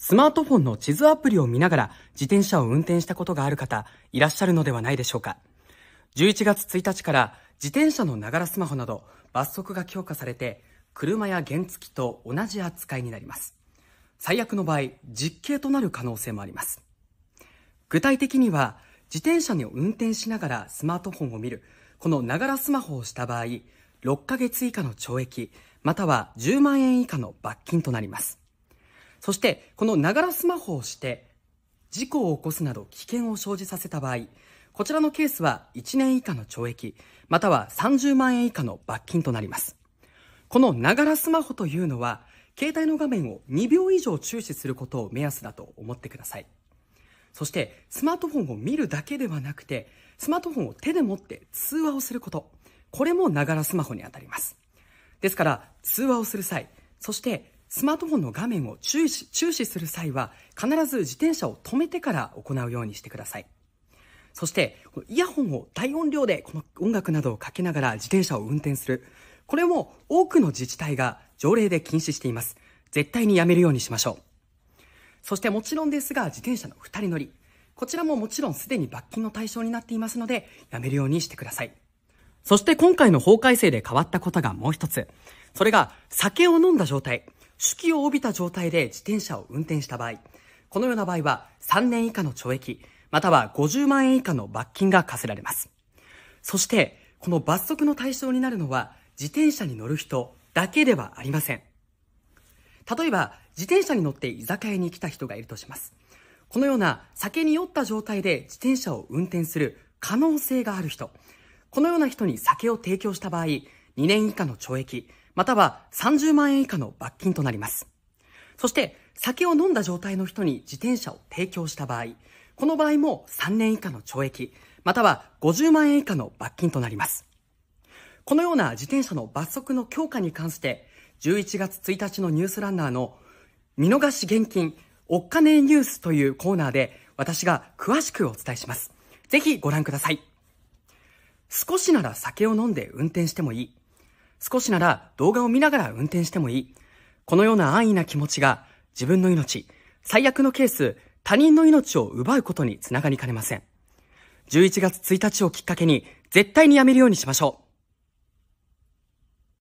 スマートフォンの地図アプリを見ながら自転車を運転したことがある方いらっしゃるのではないでしょうか。11月1日から自転車のながらスマホなど罰則が強化されて車や原付と同じ扱いになります。最悪の場合、実刑となる可能性もあります。具体的には自転車に運転しながらスマートフォンを見る、このながらスマホをした場合、6ヶ月以下の懲役、または10万円以下の罰金となります。そして、このながらスマホをして、事故を起こすなど危険を生じさせた場合、こちらのケースは1年以下の懲役、または30万円以下の罰金となります。このながらスマホというのは、携帯の画面を2秒以上注視することを目安だと思ってください。そして、スマートフォンを見るだけではなくて、スマートフォンを手で持って通話をすること、これもながらスマホにあたります。ですから、通話をする際、そしてスマートフォンの画面を注視注視する際は、必ず自転車を止めてから行うようにしてください。そして、イヤホンを大音量でこの音楽などをかけながら自転車を運転する。これも多くの自治体が条例で禁止しています。絶対にやめるようにしましょう。そしてもちろんですが、自転車の二人乗り。こちらももちろんすでに罰金の対象になっていますので、やめるようにしてください。そして今回の法改正で変わったことがもう一つ。それが、酒を飲んだ状態。酒気を帯びた状態で自転車を運転した場合、このような場合は3年以下の懲役、または50万円以下の罰金が課せられます。そして、この罰則の対象になるのは、自転車に乗る人だけではありません。例えば、自転車に乗って居酒屋に来た人がいるとします。このような酒に酔った状態で自転車を運転する可能性がある人、このような人に酒を提供した場合、2年以下の懲役、または30万円以下の罰金となります。そして、酒を飲んだ状態の人に自転車を提供した場合、この場合も3年以下の懲役、または50万円以下の罰金となります。このような自転車の罰則の強化に関して、11月1日のニュースランナーの見逃し現金、おっかねニュースというコーナーで私が詳しくお伝えします。ぜひご覧ください。少しなら酒を飲んで運転してもいい。少しなら動画を見ながら運転してもいい。このような安易な気持ちが自分の命、最悪のケース、他人の命を奪うことにつながりかねません。11月1日をきっかけに絶対にやめるようにしましょう。